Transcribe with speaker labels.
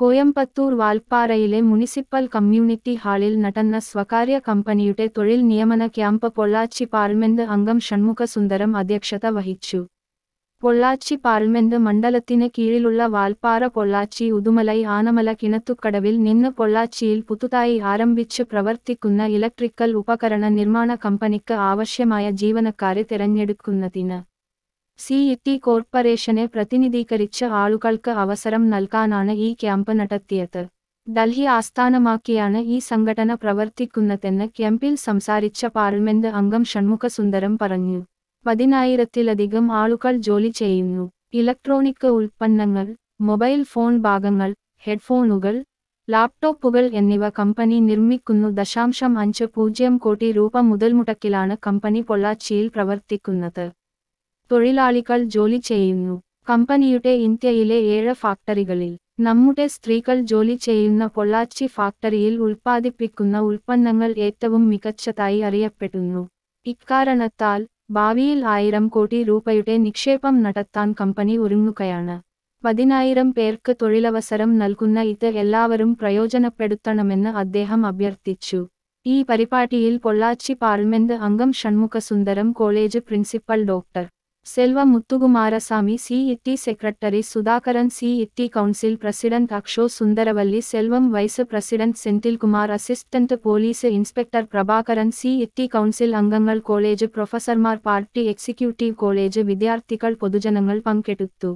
Speaker 1: Coimbatore വാൽപ്പാറയിലെ municipal community ഹാളിൽ നടന്ന സ്വകാര്യ കമ്പനിയുടെ തൊഴിൽ നിയമന ക്യാമ്പ് പൊള്ളാച്ചി പാർലമെന്റ് അംഗം ഷൺമുഖസുന്ദരം അധ്യക്ഷത വഹിച്ചു പൊള്ളാച്ചി പാർലമെന്റ് മണ്ഡലത്തിന് കീഴിലുള്ള വാൽപ്പാറ പൊള്ളാച്ചി ഉദുമലൈ ആനമല കിണത്തുക്കടവിൽ നിന്ന് പൊള്ളാച്ചിയിൽ പുതുതായി ആരംഭിച്ച് പ്രവർത്തിക്കുന്ന ഇലക്ട്രിക്കൽ ഉപകരണ നിർമ്മാണ കമ്പനിക്ക് ആവശ്യമായ ജീവനക്കാരെ തിരഞ്ഞെടുക്കുന്നതിന് സി ഇ ടി കോർപ്പറേഷനെ പ്രതിനിധീകരിച്ച് ആളുകൾക്ക് അവസരം നൽകാനാണ് ഈ ക്യാമ്പ് നടത്തിയത് ഡൽഹി ആസ്ഥാനമാക്കിയാണ് ഈ സംഘടന പ്രവർത്തിക്കുന്നതെന്ന് ക്യാമ്പിൽ സംസാരിച്ച പാർലമെന്റ് അംഗം ഷൺമുഖസുന്ദരം പറഞ്ഞു പതിനായിരത്തിലധികം ആളുകൾ ജോലി ചെയ്യുന്നു ഇലക്ട്രോണിക് ഉൽപ്പന്നങ്ങൾ മൊബൈൽ ഫോൺ ഭാഗങ്ങൾ ഹെഡ്ഫോണുകൾ ലാപ്ടോപ്പുകൾ എന്നിവ കമ്പനി നിർമ്മിക്കുന്നു ദശാംശം അഞ്ച് പൂജ്യം കോടി രൂപ മുതൽ മുടക്കിലാണ് കമ്പനി പൊള്ളാച്ചിയിൽ പ്രവർത്തിക്കുന്നത് തൊഴിലാളികൾ ജോലി ചെയ്യുന്നു കമ്പനിയുടെ ഇന്ത്യയിലെ ഏഴ് ഫാക്ടറികളിൽ നമ്മുടെ സ്ത്രീകൾ ജോലി ചെയ്യുന്ന പൊള്ളാച്ചി ഫാക്ടറിയിൽ ഉൽപ്പാദിപ്പിക്കുന്ന ഉൽപ്പന്നങ്ങൾ ഏറ്റവും മികച്ചതായി അറിയപ്പെടുന്നു ഇക്കാരണത്താൽ ഭാവിയിൽ ആയിരം കോടി രൂപയുടെ നിക്ഷേപം നടത്താൻ കമ്പനി ഒരുങ്ങുകയാണ് പതിനായിരം പേർക്ക് തൊഴിലവസരം നൽകുന്ന ഇത് എല്ലാവരും പ്രയോജനപ്പെടുത്തണമെന്ന് അദ്ദേഹം അഭ്യർത്ഥിച്ചു ഈ പരിപാടിയിൽ പൊള്ളാച്ചി പാർലമെന്റ് അംഗം ഷൺമുഖസുന്ദരം college principal doctor Selva Muthukumarasamy CET secretary Sudhakaran CET council president அக்ஷோ Sundaravalli Selvam vice president Senthilkumar assistant police inspector Prabhakaran CET council അംഗങ്ങൾ കോളേജ് പ്രൊഫസർമാർ പാർട്ടി എക്സിക്യൂട്ടീവ് കോളേജ് വിദ്യാർത്ഥികൾ പൊതുജനങ്ങൾ പങ്കെടുത്തു